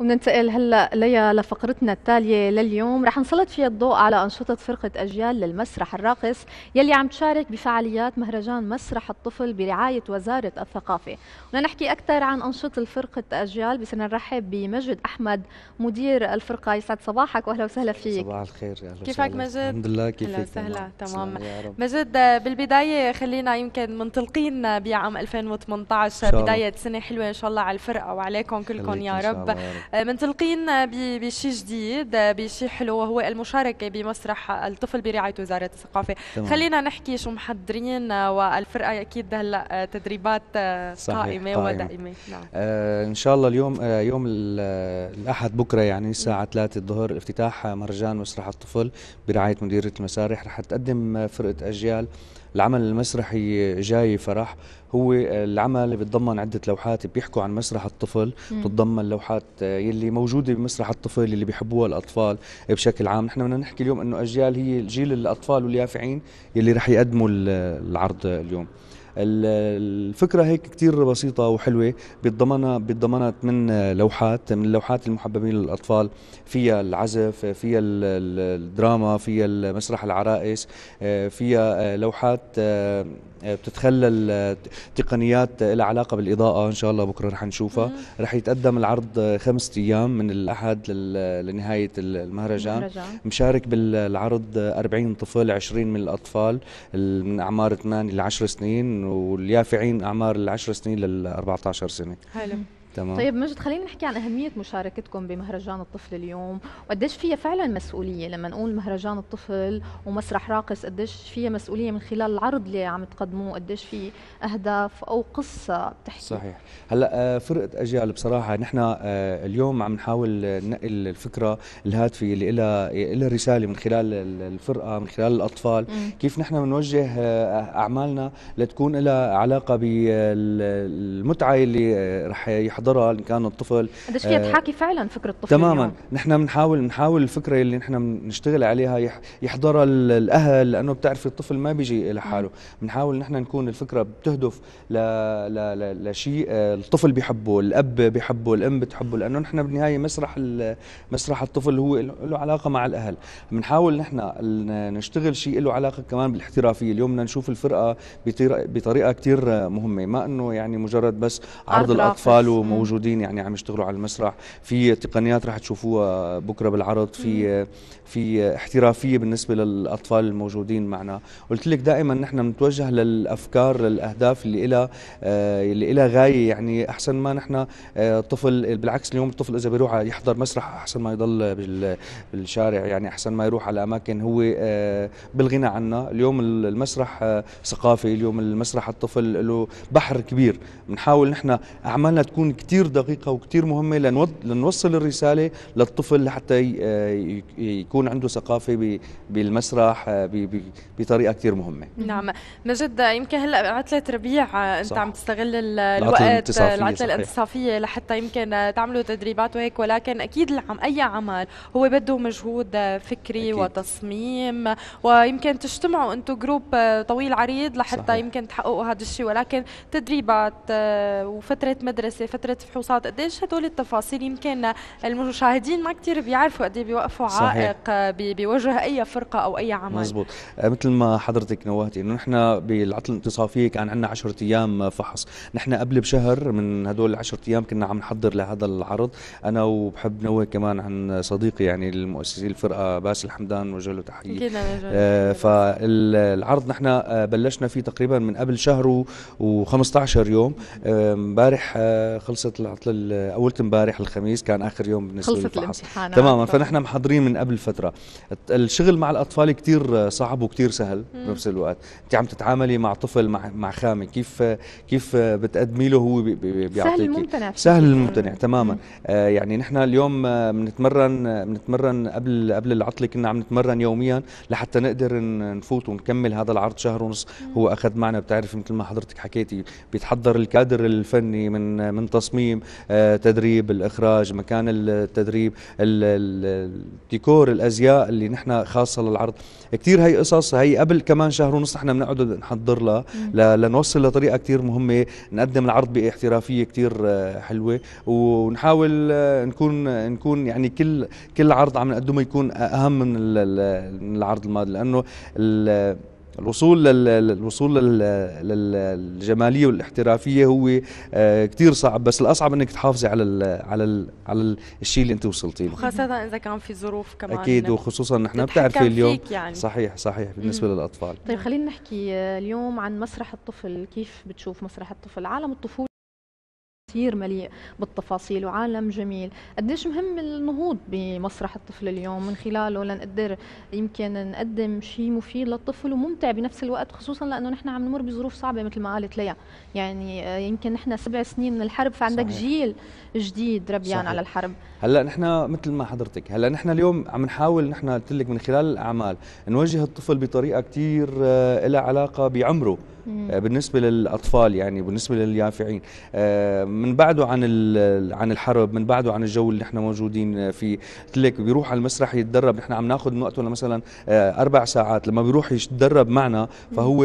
وننتقل هلا ليا لفقرتنا التاليه لليوم رح نسلط فيها الضوء على انشطه فرقه اجيال للمسرح الراقص يلي عم تشارك بفعاليات مهرجان مسرح الطفل برعايه وزاره الثقافه نحكي اكثر عن انشطه فرقه اجيال بصير نرحب بمجد احمد مدير الفرقه يسعد صباحك واهلا وسهلا فيك صباح الخير أهلا كيفك مجد الحمد لله كيفك اهلا وسهلا تمام مجد بالبدايه خلينا يمكن منطلقين بعام 2018 بدايه سنه حلوه ان شاء الله على الفرقه وعليكم كلكم يا رب, يا رب. آه، منطلقين بشيء جديد آه، بشيء حلو وهو المشاركه بمسرح الطفل برعايه وزاره الثقافه تمام. خلينا نحكي شو محضرين آه، والفرقه اكيد هلا تدريبات صحيح. قائمه قائمة. ودائمه نعم. آه ان شاء الله اليوم آه يوم الاحد بكره يعني الساعه 3 الظهر افتتاح مهرجان مسرح الطفل برعايه مديريه المسارح رح تقدم فرقه اجيال العمل المسرحي جاي فرح هو العمل اللي بتضمن عدة لوحات بيحكوا عن مسرح الطفل بتضمن لوحات يلي موجودة بمسرح الطفل اللي بيحبوها الأطفال بشكل عام نحن بدنا نحكي اليوم أنه أجيال هي جيل الأطفال واليافعين يلي رح يقدموا العرض اليوم الفكره هيك كتير بسيطه وحلوه بتضمنها بتضمنها من لوحات من اللوحات المحببين للاطفال فيها العزف فيها الدراما فيها مسرح العرائس آه، فيها آه، لوحات آه، بتتخلل تقنيات لها علاقه بالاضاءه ان شاء الله بكره رح نشوفها رح يتقدم العرض خمسة ايام من الاحد لنهايه المهرجان, المهرجان. مشارك بالعرض 40 طفل 20 من الاطفال من اعمار 8 ل 10 سنين واليافعين اعمار العشر سنين لل 14 سنه حلو تمام. طيب مجد خلينا نحكي عن أهمية مشاركتكم بمهرجان الطفل اليوم وقديش فيها فعلا مسؤولية لما نقول مهرجان الطفل ومسرح راقص قديش فيها مسؤولية من خلال العرض اللي عم تقدموه قديش في أهداف أو قصة بتحكي صحيح هلا آه، فرقة أجيال بصراحة نحن آه، اليوم عم نحاول ننقل الفكرة الهاتفية اللي لها لها رسالة من خلال الفرقة من خلال الأطفال م. كيف نحن بنوجه آه، أعمالنا لتكون لها علاقة بالمتعة اللي رح يحط يحضرها ان كان الطفل قديش فيها آه، تحاكي فعلا فكره الطفل تماما نحن بنحاول بنحاول الفكره اللي نحن بنشتغل عليها يحضرها الاهل لانه بتعرفي الطفل ما بيجي لحاله بنحاول نحن نكون الفكره بتهدف ل... ل... ل... لشيء آه، الطفل بيحبه الاب بيحبه الام بتحبه لانه نحن بالنهايه مسرح مسرح الطفل هو له علاقه مع الاهل بنحاول نحن نشتغل شيء له علاقه كمان بالاحترافيه اليوم بدنا نشوف الفرقه بطريقه كثير مهمه ما انه يعني مجرد بس عرض, عرض الاطفال وم... موجودين يعني عم يشتغلوا على المسرح في تقنيات رح تشوفوها بكره بالعرض في في احترافيه بالنسبه للاطفال الموجودين معنا قلت لك دائما نحن بنتوجه للافكار للاهداف اللي لها آه، اللي لها غايه يعني احسن ما نحن آه، طفل بالعكس اليوم الطفل اذا بيروح يحضر مسرح احسن ما يضل بالشارع يعني احسن ما يروح على اماكن هو آه، بالغنى عنها اليوم المسرح ثقافي اليوم المسرح الطفل له بحر كبير بنحاول نحن اعمالنا تكون كتير دقيقة وكتير مهمة لنوصل الرسالة للطفل حتى يكون عنده ثقافة بالمسرح بطريقة كتير مهمة نعم مجد يمكن هلا عطلة ربيع آه، أنت صح. عم تستغل الوقت آه، العطلة, الانتصافية لحتى يمكن آه، تعملوا تدريبات وهيك ولكن أكيد العم أي عمل هو بده مجهود فكري أكيد. وتصميم ويمكن تجتمعوا أنتم جروب طويل عريض لحتى صحيح. يمكن تحققوا هذا الشيء ولكن تدريبات وفترة مدرسة فترة فتره فحوصات قديش هدول التفاصيل يمكن المشاهدين ما كثير بيعرفوا قد ايه بيوقفوا عائق آه، بوجه اي فرقه او اي عمل مزبوط آه، مثل ما حضرتك نوهتي انه نحن بالعطله الانتصافيه كان عندنا 10 ايام فحص نحن قبل بشهر من هدول العشرة ايام كنا عم نحضر لهذا العرض انا وبحب نوه كمان عن صديقي يعني المؤسسي الفرقه باسل الحمدان وجه له تحيه آه فالعرض نحن آه، بلشنا فيه تقريبا من قبل شهر و15 يوم امبارح آه خلص خلصت العطلة اول امبارح الخميس كان اخر يوم بالنسبه خلصت الامتحانات تماما فنحن محضرين من قبل فتره الشغل مع الاطفال كثير صعب وكثير سهل بنفس الوقت انت عم تتعاملي مع طفل مع مع خامه كيف كيف بتقدمي له هو بيعطيك سهل الممتنع سهل الممتنع تماما آه يعني نحن اليوم آه، بنتمرن آه، بنتمرن قبل قبل العطله كنا عم نتمرن يوميا لحتى نقدر نفوت ونكمل هذا العرض شهر ونص هو اخذ معنا بتعرف مثل ما حضرتك حكيتي بيتحضر الكادر الفني من من تصميم التصميم آه، تدريب الاخراج مكان التدريب الديكور الازياء اللي نحن خاصه للعرض كثير هي قصص هي قبل كمان شهر ونص نحن بنقعد نحضر لها لنوصل لطريقه كثير مهمه نقدم العرض باحترافيه كثير آه، حلوه ونحاول آه، نكون نكون يعني كل كل عرض عم نقدمه يكون اهم من العرض الماضي لانه الوصول لل... الوصول لل... للجماليه والاحترافيه هو آه، كثير صعب بس الاصعب انك تحافظي على ال... على ال... على الشيء اللي انت وصلتي له وخاصه اذا كان في ظروف كمان اكيد وخصوصا نحن بتعرفي اليوم يعني. صحيح صحيح بالنسبه مم. للاطفال طيب خلينا نحكي اليوم عن مسرح الطفل كيف بتشوف مسرح الطفل عالم الطفوله كثير مليء بالتفاصيل وعالم جميل قديش مهم النهوض بمسرح الطفل اليوم من خلاله لنقدر يمكن نقدم شيء مفيد للطفل وممتع بنفس الوقت خصوصا لانه نحن عم نمر بظروف صعبه مثل ما قالت ليا يعني آه، يمكن نحن سبع سنين من الحرب فعندك صحيح. جيل جديد ربيان صحيح. على الحرب هلا نحن مثل ما حضرتك هلا نحن اليوم عم نحاول نحن قلت لك من خلال الاعمال نوجه الطفل بطريقه كثير آه، لها علاقه بعمره آه، بالنسبه للاطفال يعني بالنسبه لليافعين آه، من بعده عن عن الحرب من بعده عن الجو اللي نحن موجودين فيه قلت لك بيروح على المسرح يتدرب نحن عم ناخذ من وقته مثلا آه، اربع ساعات لما بيروح يتدرب معنا فهو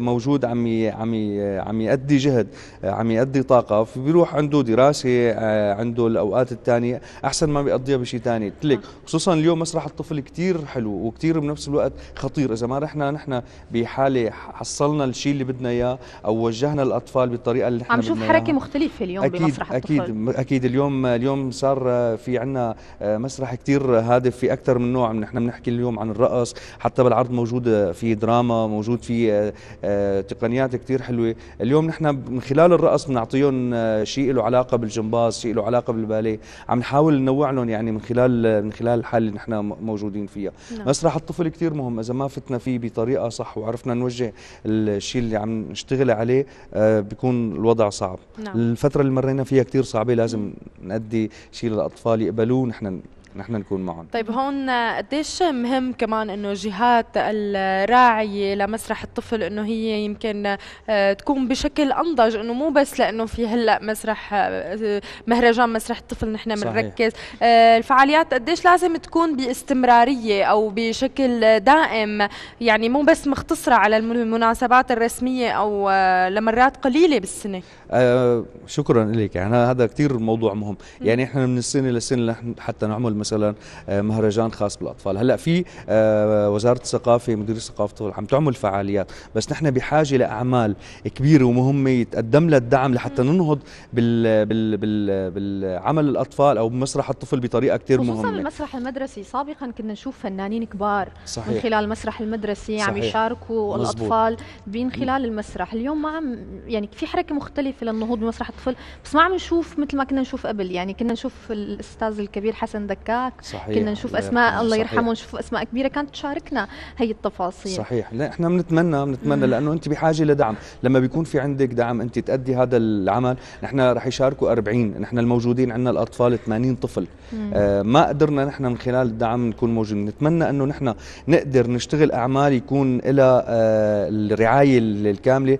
موجود عم عم عم يأدي جهد عم يأدي طاقه فبيروح عنده دراسه عنده الاوقات الثانيه احسن ما بيقضيها بشيء ثاني قلت لك خصوصا اليوم مسرح الطفل كثير حلو وكثير بنفس الوقت خطير اذا ما رحنا نحن بحاله حصلنا الشيء اللي بدنا اياه او وجهنا الاطفال بالطريقه اللي احنا عم نشوف حركه مختلفه اليوم أكيد بمسرح اكيد الطفل. اكيد اليوم اليوم صار في عندنا آه، مسرح كثير هادف في اكثر من نوع نحن بنحكي اليوم عن الرقص حتى بالعرض موجود آه، في دراما موجود في آه، تقنيات كثير حلوه اليوم نحن من خلال الرقص بنعطيهم شيء له علاقه بالجمباز شيء له علاقه بالباليه عم نحاول ننوع لهم يعني من خلال من خلال الحاله اللي نحن موجودين فيها نعم. مسرح الطفل كثير مهم اذا ما فتنا فيه بطريقه صح وعرفنا نوجه الشيء اللي عم نشتغل عليه آه، بيكون الوضع صعب نعم. الفتره اللي مرينا فيها كثير صعبه لازم نأدي شيء للاطفال يقبلوه نحن نحن نكون معهم طيب هون قديش مهم كمان انه جهات الراعيه لمسرح الطفل انه هي يمكن آه، تكون بشكل انضج انه مو بس لانه في هلا مسرح آه، مهرجان مسرح الطفل نحن بنركز آه، الفعاليات قديش لازم تكون باستمراريه او بشكل دائم يعني مو بس مختصره على المناسبات الرسميه او لمرات قليله بالسنه آه شكرا لك يعني هذا كثير موضوع مهم يعني احنا من السنه للسنه حتى نعمل مثلا آه، مهرجان خاص بالاطفال هلا في آه، وزاره الثقافه مديريه الثقافه عم تعمل فعاليات بس نحن بحاجه لاعمال كبيره ومهمه يتقدم لها الدعم لحتى ننهض بال بال بال بالعمل الاطفال او بمسرح الطفل بطريقه كثير مهمه خصوصا المسرح المدرسي سابقا كنا نشوف فنانين كبار صحيح. من خلال المسرح المدرسي صحيح. عم يشاركوا الاطفال من خلال المسرح اليوم ما عم يعني في حركه مختلفه للنهوض بمسرح الطفل بس ما عم نشوف مثل ما كنا نشوف قبل يعني كنا نشوف الاستاذ الكبير حسن دكا العراق صحيح. كنا نشوف اسماء الله يرحمه نشوف اسماء كبيره كانت تشاركنا هي التفاصيل صحيح لا احنا بنتمنى بنتمنى لانه انت بحاجه لدعم لما بيكون في عندك دعم انت تادي هذا العمل نحن رح يشاركوا 40 نحن الموجودين عندنا الاطفال 80 طفل آه ما قدرنا نحن من خلال الدعم نكون موجودين نتمنى انه نحن نقدر نشتغل اعمال يكون لها آه الرعايه الكامله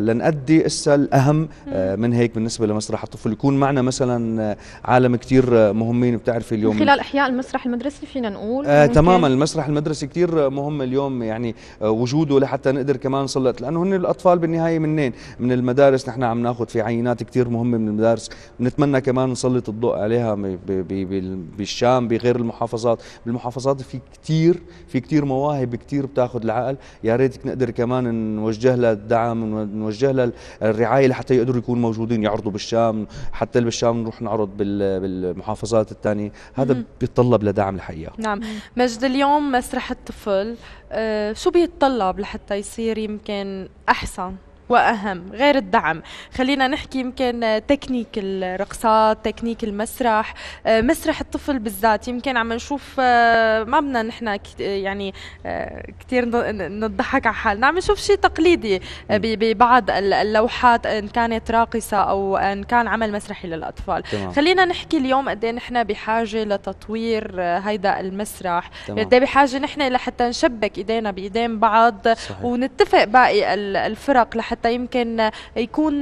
لنأدي اسا الاهم آه من هيك بالنسبه لمسرح الطفل يكون معنا مثلا آه، عالم كثير آه، مهمين بتعرفي اليوم خلال احياء المسرح المدرسي فينا نقول آه تماما المسرح المدرسي كثير مهم اليوم يعني آه، وجوده لحتى نقدر كمان نسلط لانه هن الاطفال بالنهايه منين من المدارس نحن عم ناخذ في عينات كثير مهمه من المدارس بنتمنى كمان نسلط الضوء عليها بالشام بغير المحافظات بالمحافظات في كثير في كثير مواهب كثير بتاخذ العقل يا ريت نقدر كمان نوجه لها الدعم نوجه لها الرعايه لحتى يقدروا يكونوا موجودين يعرضوا بالشام حتى بالشام نروح نعرض بالمحافظات الثانيه هذا هذا بيتطلب لدعم الحقيقه نعم مجد اليوم مسرح الطفل آه شو بيتطلب لحتى يصير يمكن احسن واهم غير الدعم خلينا نحكي يمكن تكنيك الرقصات تكنيك المسرح آه، مسرح الطفل بالذات يمكن عم نشوف آه، ما بدنا نحن يعني آه، كثير نضحك على حالنا عم نشوف شيء تقليدي ببعض اللوحات ان كانت راقصه او ان كان عمل مسرحي للاطفال تمام. خلينا نحكي اليوم قد إيه نحن بحاجه لتطوير هيدا المسرح قد إيه بحاجه نحن لحتى نشبك ايدينا بايدين بعض صحيح. ونتفق باقي الفرق لحتى حتى يمكن يكون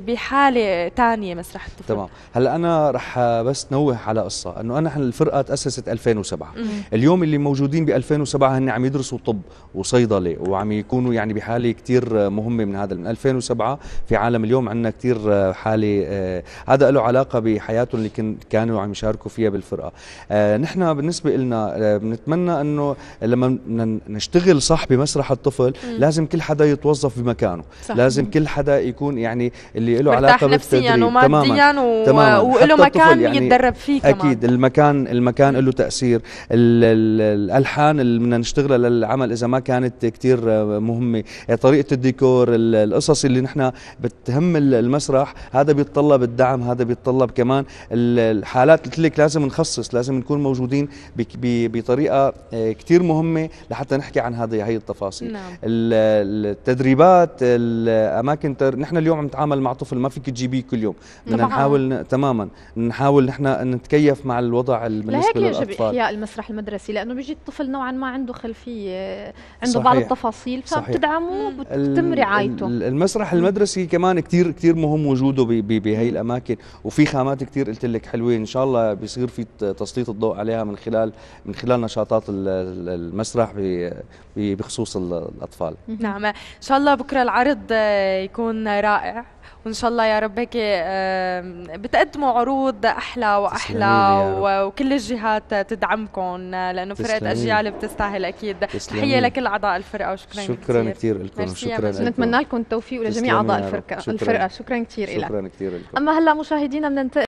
بحاله ثانيه مسرح الطفوله تمام هلا انا رح بس نوه على قصه انه انا الفرقه تاسست 2007 مم. اليوم اللي موجودين ب 2007 هن عم يدرسوا طب وصيدله وعم يكونوا يعني بحاله كثير مهمه من هذا من 2007 في عالم اليوم عندنا كثير حاله آه هذا له علاقه بحياتهم اللي كانوا عم يشاركوا فيها بالفرقه آه نحن بالنسبه لنا آه، بنتمنى انه لما نشتغل صح بمسرح الطفل مم. لازم كل حدا يتوظف بمكان مكانه صح. لازم كل حدا يكون يعني اللي له علاقه بالتدريب ومادياً تماما و... تماما وله مكان يعني يتدرب فيه كمان اكيد المكان المكان له تاثير الالحان اللي بدنا نشتغلها للعمل اذا ما كانت كثير آه، مهمه يعني طريقه الديكور القصص اللي نحن بتهم المسرح هذا بيتطلب الدعم هذا بيتطلب كمان الحالات قلت لك لازم نخصص لازم نكون موجودين بطريقه آه، كثير مهمه لحتى نحكي عن هذه هي التفاصيل نعم. التدريبات الاماكن تر... نحن اليوم عم نتعامل مع طفل ما فيك تجيبيه كل يوم بدنا نحاول تماما نحاول نحن نتكيف مع الوضع بالنسبه للاطفال لهيك يجب احياء المسرح المدرسي لانه بيجي الطفل نوعا ما عنده خلفيه عنده صحيح. بعض التفاصيل فبتدعموه وبتتم رعايته المسرح المدرسي كمان كثير كثير مهم وجوده بهي الاماكن وفي خامات كثير قلت لك حلوه ان شاء الله بيصير في تسليط الضوء عليها من خلال من خلال نشاطات المسرح بخصوص الاطفال نعم ان شاء الله بكره العرض آه، يكون رائع وان شاء الله يا رب هيك آه، بتقدموا عروض احلى واحلى وكل الجهات تدعمكم آه، لانه فرقه اجيال بتستاهل اكيد تحيه لكل اعضاء الفرقه وشكرا كثير شكرا كثير لكم شكرا نتمنى لكم التوفيق ولجميع اعضاء الفرقه الفرقه شكرا كثير لك شكرا كثير لكم اما هلا مشاهدينا بننتقل